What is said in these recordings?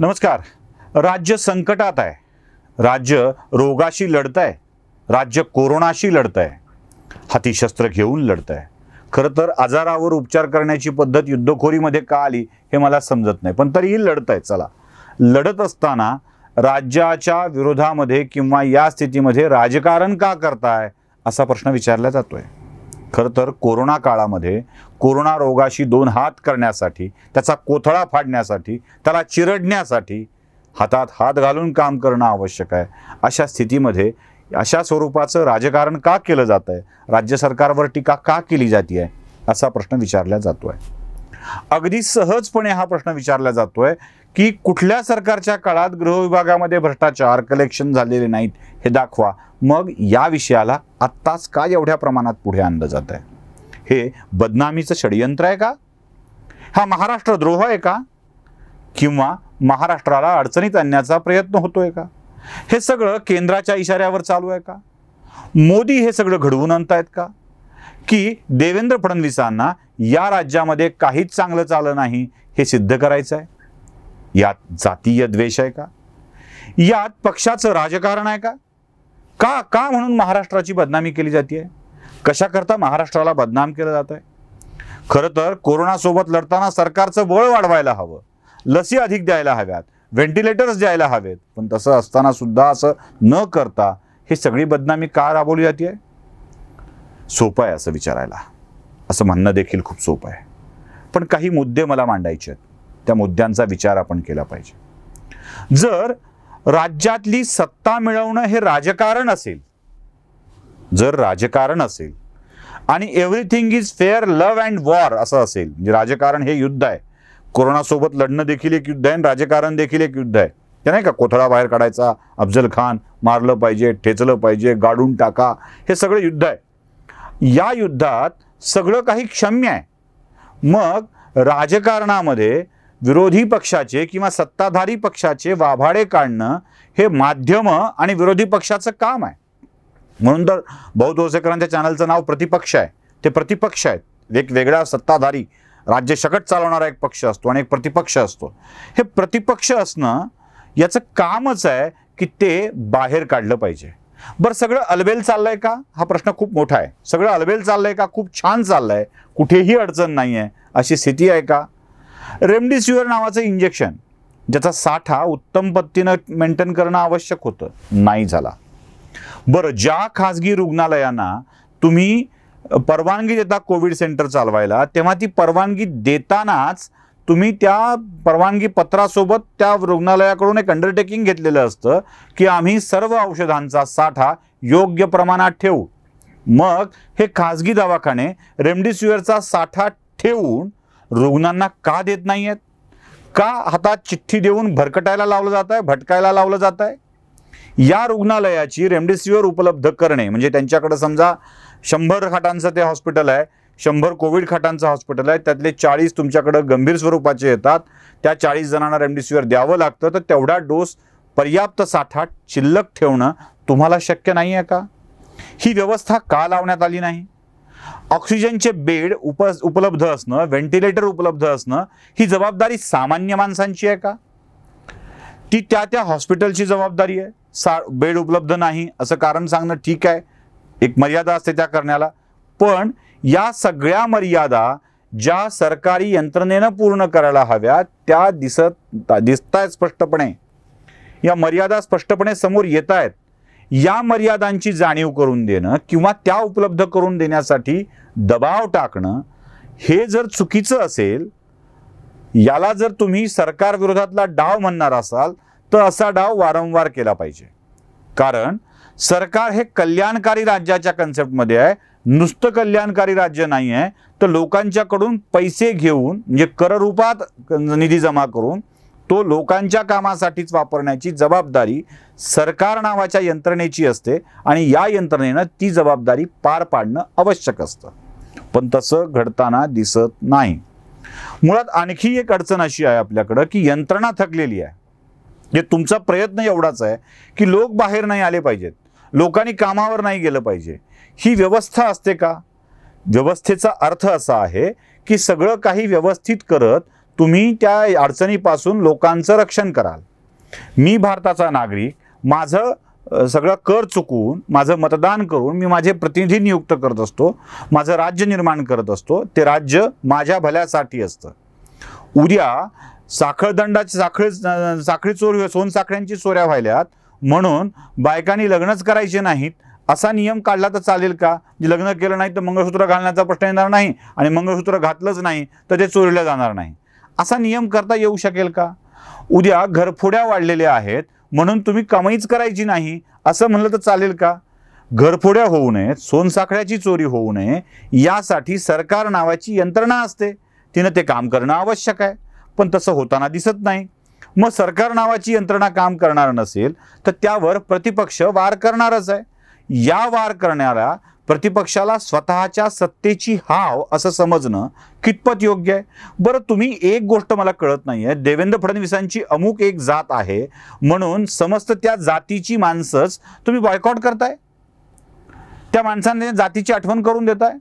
नमस्कार राज्य संकटात आहे राज्य रोगाशी लढत आहे राज्य कोरोनाशी लढत आहे हाती शस्त्र घेऊन लढत आहे खरं तर आजारावर उपचार करण्याची पद्धत युद्धखोरीमध्ये का आली हे मला समजत नाही पण तरीही लढत आहे चला लढत असताना राज्याच्या विरोधामध्ये किंवा या स्थितीमध्ये राजकारण का करताय असा प्रश्न विचारला जातो आहे खरं तर कोरोना काळामध्ये कोरोना रोगाशी दोन हात करण्यासाठी त्याचा कोथळा फाडण्यासाठी त्याला चिरडण्यासाठी हातात हात घालून काम करणं आवश्यक आहे अशा स्थितीमध्ये अशा स्वरूपाचं राजकारण का केलं जात आहे राज्य सरकारवर टीका का केली जाते आहे असा प्रश्न विचारला जातो आहे अगदी सहजपणे हा प्रश्न विचारला जातोय की कुठल्या सरकारच्या काळात गृहविभागामध्ये भ्रष्टाचार कलेक्शन झालेले नाहीत हे दाखवा मग या विषयाला आत्ताच का एवढ्या प्रमाणात पुढे आणलं जात आहे हे बदनामीचं षडयंत्र आहे का हा महाराष्ट्र द्रोह आहे का किंवा महाराष्ट्राला अडचणीत आणण्याचा प्रयत्न होतोय का हे सगळं केंद्राच्या इशाऱ्यावर चालू आहे का मोदी हे सगळं घडवून आणतायत का की देवेंद्र फडणवीसांना या राज्यामध्ये काहीच चांगलं चाललं नाही हे सिद्ध करायचं आहे यात जातीय द्वेष आहे का यात पक्षाचं राजकारण आहे का का का म्हणून महाराष्ट्राची बदनामी केली जाते कशाकरता महाराष्ट्राला बदनाम केलं जात आहे खरं तर कोरोनासोबत लढताना सरकारचं बळ वाढवायला हवं लसी अधिक द्यायला हव्यात व्हेंटिलेटर्स द्यायला हवेत पण तसं असताना सुद्धा असं न करता ही सगळी बदनामी का राबवली जाते सोपं आहे असं विचारायला असं म्हणणं देखील खूप सोपं आहे पण काही मुद्दे मला मांडायचे आहेत त्या मुद्द्यांचा विचार आपण केला पाहिजे जर राज्यातली सत्ता मिळवणं हे राजकारण असेल जर राजकारण असेल आणि everything is fair love and war असं असेल म्हणजे राजकारण हे युद्ध आहे कोरोनासोबत लढणं देखील एक युद्ध आहे आणि राजकारण देखील एक युद्ध आहे ते नाही का कोथळा बाहेर काढायचा अफजल खान मारलं पाहिजे ठेचलं पाहिजे गाडून टाका हे सगळं युद्ध आहे या युद्धात सगळं काही क्षम्य आहे मग राजकारणामध्ये विरोधी पक्षाचे किंवा सत्ताधारी पक्षाचे वाभाडे काढणं हे माध्यमं आणि विरोधी पक्षाचं काम आहे म्हणून तर बौद्ध होसेकरांच्या चॅनलचं नाव प्रतिपक्ष आहे ते प्रतिपक्ष आहेत एक वेगळा सत्ताधारी राज्य शकट चालवणारा एक पक्ष असतो आणि एक प्रतिपक्ष असतो हे प्रतिपक्ष असणं याचं कामच आहे की ते बाहेर काढलं पाहिजे बरं सगळं अलबेल चाललंय का हा प्रश्न खूप मोठा आहे सगळं अलबेल चाललंय का खूप छान चाललंय कुठेही अडचण नाही आहे अशी स्थिती आहे का रेमडेसिवीर नावाचं इंजेक्शन ज्याचा साठा उत्तम पत्तीनं मेंटेन करणं आवश्यक होतं नाही झाला बरं ज्या खाजगी रुग्णालयांना तुम्ही परवानगी देता कोविड सेंटर चालवायला तेव्हा ती परवानगी देतानाच तुम्ही त्या परवानगी पत्रासोबत त्या रुग्णालयाकडून एक अंडरटेकिंग घेतलेलं असतं की आम्ही सर्व औषधांचा साठा योग्य प्रमाणात ठेवू मग हे खाजगी दवाखाने रेमडेसिवीरचा साठा ठेवून रुग्णांना का देत नाही आहेत का हातात चिठ्ठी देऊन भरकटायला लावलं जात आहे भटकायला लावलं जात आहे या रुग्णालयाची रेमडेसिवीर उपलब्ध करणे म्हणजे त्यांच्याकडे समजा शंभर खाटांचं ते हॉस्पिटल आहे शंभर कोविड खाटांचं हॉस्पिटल आहे त्यातले चाळीस तुमच्याकडं गंभीर स्वरूपाचे येतात त्या चाळीस जणांना रेमडेसिवीर द्यावं लागतं तर तेवढा डोस पर्याप्त साठा शिल्लक ठेवणं तुम्हाला शक्य नाही आहे का ही व्यवस्था का लावण्यात आली नाही ऑक्सिजनचे बेड उप उपलब्ध असणं व्हेंटिलेटर उपलब्ध असणं ही जबाबदारी सामान्य माणसांची आहे का ती त्या त्या हॉस्पिटलची जबाबदारी आहे सा बेड उपलब्ध नाही असं कारण सांगणं ठीक आहे एक मर्यादा असते त्या करण्याला पण या सगळ्या मर्यादा ज्या सरकारी यंत्रणेनं पूर्ण करायला हव्या त्या दिसत दिसत आहेत स्पष्टपणे या मर्यादा स्पष्टपणे समोर येत आहेत या मर्यादांची जाणीव करून देणं किंवा त्या उपलब्ध करून देण्यासाठी दबाव टाकणं हे जर चुकीचं असेल याला जर तुम्ही सरकार विरोधातला डाव म्हणणार असाल तर असा डाव वारंवार केला पाहिजे कारण सरकार हे कल्याणकारी राज्याच्या कन्सेप्टमध्ये आहे नुसतं कल्याणकारी राज्य नाही आहे तर लोकांच्याकडून पैसे घेऊन म्हणजे कररूपात निधी जमा करून तो लोकांच्या कामासाठीच वापरण्याची जबाबदारी सरकार नावाच्या यंत्रणेची असते आणि या यंत्रणेनं ती जबाबदारी पार पाडणं आवश्यक असतं पण तसं घडताना दिसत नाही मुळात आणखी एक अडचण अशी आहे आपल्याकडं की यंत्रणा थकलेली आहे म्हणजे तुमचा प्रयत्न एवढाच आहे की लोक बाहेर नाही आले पाहिजेत लोकांनी कामावर नाही गेलं पाहिजे ही व्यवस्था असते का व्यवस्थेचा अर्थ असा आहे की सगळं काही व्यवस्थित करत तुम्ही त्या अडचणीपासून लोकांचं रक्षण कराल मी भारताचा नागरिक माझं सगळं कर चुकवून माझं मतदान करून मी माझे प्रतिनिधी नियुक्त करत असतो माझं राज्य निर्माण करत असतो ते राज्य माझ्या भल्यासाठी असतं उद्या साखळदंडाची साखळी साखळी चोरी साखळ्यांची चोऱ्या व्हायल्यात म्हणून बायकांनी लग्नच करायचे नाहीत असा नियम काढला तर चालेल का जे लग्न केलं नाही तर मंगळसूत्र घालण्याचा प्रश्न येणार नाही आणि मंगळसूत्र घातलंच नाही तर ते चोरीला जाणार नाही असा नियम करता येऊ शकेल का उद्या घरफोड्या वाढलेल्या आहेत म्हणून तुम्ही कमाईच करायची नाही असं म्हणलं तर चालेल का घरफोड्या होऊ नयेत सोनसाखळ्याची चोरी होऊ नये यासाठी सरकार नावाची यंत्रणा असते तिनं ते काम करणं आवश्यक आहे पण तसं होताना दिसत नाही मग सरकार नावाची यंत्रणा काम करणार नसेल तर त्यावर प्रतिपक्ष वार करणारच आहे या वार करणाऱ्या प्रतिपक्षाला स्वतःच्या सत्तेची हाव असं समजणं कितपत योग्य आहे बरं तुम्ही एक गोष्ट मला कळत नाही आहे देवेंद्र फडणवीसांची अमुक एक जात आहे म्हणून समस्त त्या जातीची माणसंच तुम्ही बॉयकॉट करताय त्या माणसांनी जातीची आठवण करून देताय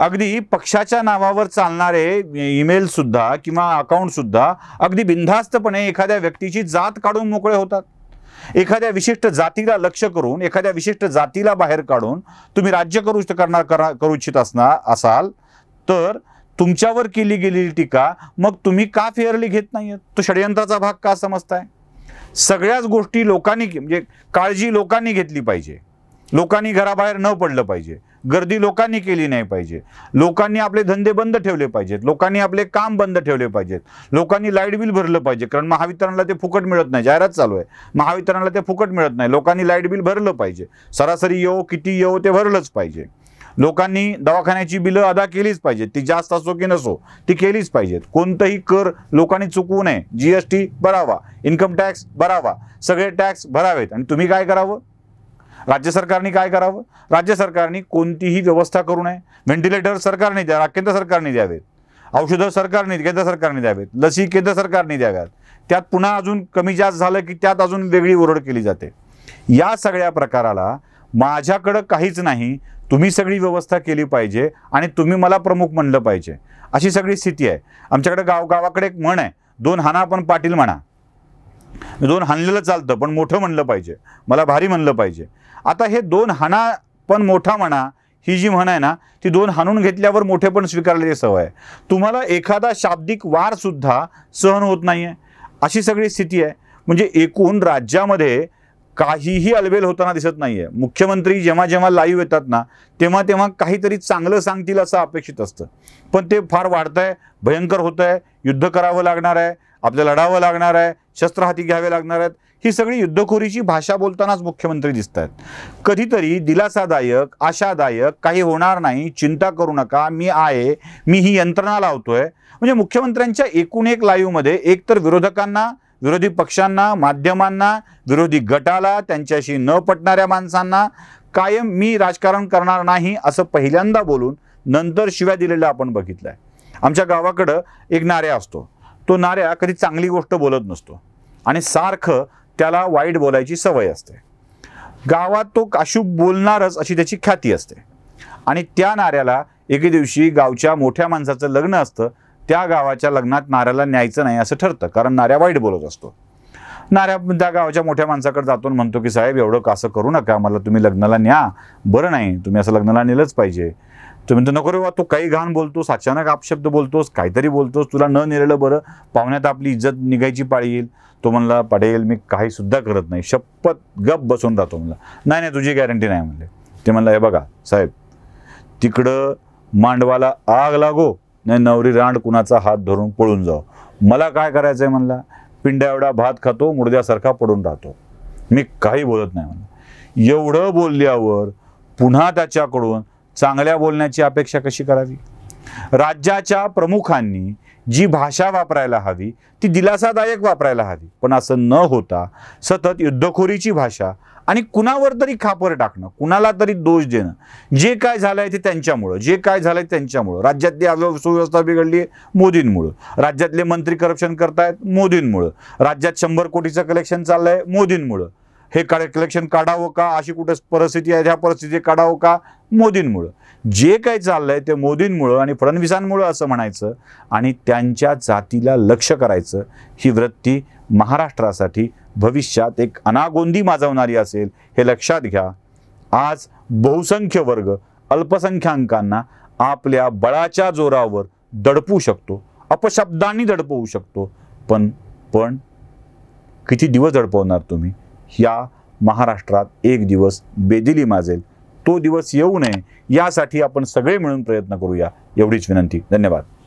अगदी पक्षाच्या नावावर चालणारे ईमेल सुद्धा किंवा अकाउंट सुद्धा अगदी बिनधास्तपणे एखाद्या व्यक्तीची जात काढून मोकळे होतात एखाद्या विशिष्ट जातीला लक्ष करून एखाद्या विशिष्ट जातीला बाहेर काढून तुम्ही राज्य करू करणार करू इच्छित असणार असाल तर तुमच्यावर केली गेलेली टीका मग तुम्ही का फेअरली घेत नाही तो षडयंत्राचा भाग का समजताय सगळ्याच गोष्टी लोकांनी म्हणजे काळजी लोकांनी घेतली पाहिजे लोकांनी घराबाहेर न पडलं पाहिजे गर्दी लोकांनी केली नाही पाहिजे लोकांनी आपले धंदे बंद ठेवले पाहिजेत लोकांनी आपले काम बंद ठेवले पाहिजेत लोकांनी लाईट बिल भरलं पाहिजे कारण महावितरणला ते फुकट मिळत नाही जाहिरात चालू आहे महावितरणला ते फुकट मिळत नाही लोकांनी लाईट बिल भरलं पाहिजे सरासरी येऊ किती येऊ ते भरलंच पाहिजे लोकांनी दवाखान्याची बिलं अदा केलीच पाहिजेत ती जास्त असो की नसो ती केलीच पाहिजेत कोणतंही कर लोकांनी चुकवू नये जीएसटी भरावा इन्कम टॅक्स भरावा सगळे टॅक्स भरावेत आणि तुम्ही काय करावं राज्य सरकारने काय करावं राज्य सरकारने कोणतीही व्यवस्था करू नये व्हेंटिलेटर सरकारने द्या केंद्र सरकारने द्यावेत औषधं सरकारने केंद्र सरकारने द्यावेत लसी केंद्र सरकारने द्याव्यात त्यात पुन्हा अजून कमी जास्त झालं की त्यात अजून वेगळी ओरड केली जाते या सगळ्या प्रकाराला माझ्याकडं काहीच नाही तुम्ही सगळी व्यवस्था केली पाहिजे आणि तुम्ही मला प्रमुख म्हणलं पाहिजे अशी सगळी स्थिती आहे आमच्याकडे गाव गावाकडे एक म्हण आहे दोन हाना पण पाटील म्हणा दोन हाणलेलं चालतं पण मोठं म्हणलं पाहिजे मला भारी म्हणलं पाहिजे आता हे दोन हाणा पण मोठा म्हणा ही जी म्हण आहे ना ती दोन हाणून घेतल्यावर मोठे पण स्वीकारलेली सवय आहे तुम्हाला एखादा शाब्दिक वारसुद्धा सहन होत नाही आहे अशी सगळी स्थिती आहे म्हणजे एकूण राज्यामध्ये काहीही अलबेल होताना दिसत नाही आहे मुख्यमंत्री जेव्हा जेव्हा लाईव्ह येतात ना तेव्हा तेव्हा काहीतरी चांगलं सांगतील असं अपेक्षित असतं पण ते फार वाढतं आहे भयंकर होतं आहे युद्ध करावं लागणार आहे आपल्याला लढावं लागणार आहे शस्त्र हाती घ्यावे लागणार आहेत ही सगळी युद्धखोरीची भाषा बोलतानाच मुख्यमंत्री दिसत आहेत कधीतरी दिलासादायक आशादायक काही होणार नाही चिंता करू नका मी आहे मी ही यंत्रणा लावतोय म्हणजे मुख्यमंत्र्यांच्या एकूण एक लाईव्हमध्ये एकतर विरोधकांना विरोधी पक्षांना माध्यमांना विरोधी गटाला त्यांच्याशी न पटणाऱ्या माणसांना कायम मी राजकारण करणार नाही असं पहिल्यांदा बोलून नंतर शिव्या दिलेलं आपण बघितलं आहे आमच्या गावाकडं एक नाऱ्या असतो तो नाऱ्या कधी चांगली गोष्ट बोलत नसतो आणि सारखं त्याला वाईट बोलायची सवय असते गावात तो काशूप बोलणारच अशी त्याची ख्याती असते आणि त्या नाऱ्याला एके दिवशी गावच्या मोठ्या माणसाचं लग्न असतं त्या गावाच्या लग्नात नाऱ्याला न्यायचं नाही असं ठरतं कारण नाऱ्या वाईट बोलत असतो नाऱ्या त्या गावाच्या मोठ्या माणसाकडे जातो म्हणतो की साहेब एवढं कसं करू नका मला तुम्ही लग्नाला न्या बरं नाही तुम्ही असं लग्नाला नेलंच पाहिजे तो म्हणतो नको रे वा तू काही घाण बोलतोस अचानक आपशब्द बोलतोस काहीतरी बोलतोस तुला न नेलेलं बरं पाहुण्यात आपली इज्जत निघायची पाळी येईल तो म्हणला पडेल मी काही सुद्धा करत नाही शपथ गप बसून राहतो म्हणला नाही नाही तुझी गॅरंटी नाही म्हणले ते म्हणलं हे बघा साहेब तिकडं मांडवाला आग लागो नाही नवरी रांड कुणाचा हात धरून पळून जाओ मला काय करायचं आहे म्हणला पिंड्या एवढा भात खातो मुर्द्यासारखा पडून राहतो मी काही बोलत नाही म्हणलं एवढं बोलल्यावर पुन्हा त्याच्याकडून चांगल्या बोलण्याची अपेक्षा कशी करावी राज्याच्या प्रमुखांनी जी भाषा वापरायला हवी ती दिलासादायक वापरायला हवी पण असं न होता सतत युद्धखोरीची भाषा आणि कुणावर तरी खापर टाकणं कुणाला तरी दोष देणं जे काय झालंय ते त्यांच्यामुळं जे काय झालंय त्यांच्यामुळं राज्यातली सुव्यवस्था बिघडली आहे मोदींमुळं राज्यातले मंत्री करप्शन करतायत मोदींमुळं राज्यात शंभर कोटीचं कलेक्शन चाललंय आहे मोदींमुळं हे काढ कलेक्शन काढावं का अशी कुठं परिस्थिती आहे ह्या परिस्थिती काढावं का मोदींमुळं जे काही चाललं आहे ते मोदींमुळं आणि फडणवीसांमुळं असं म्हणायचं आणि त्यांच्या जातीला लक्ष करायचं ही वृत्ती महाराष्ट्रासाठी भविष्यात एक अनागोंदी माजवणारी असेल हे लक्षात घ्या आज बहुसंख्य वर्ग अल्पसंख्याकांना आपल्या बळाच्या जोरावर दडपू शकतो अपशब्दांनी दडपवू शकतो पण पण किती दिवस दडपवणार तुम्ही या महाराष्ट्रात एक दिवस बेदिली माजेल तो दिवस येऊ नये यासाठी आपण सगळे मिळून प्रयत्न करूया एवढीच विनंती धन्यवाद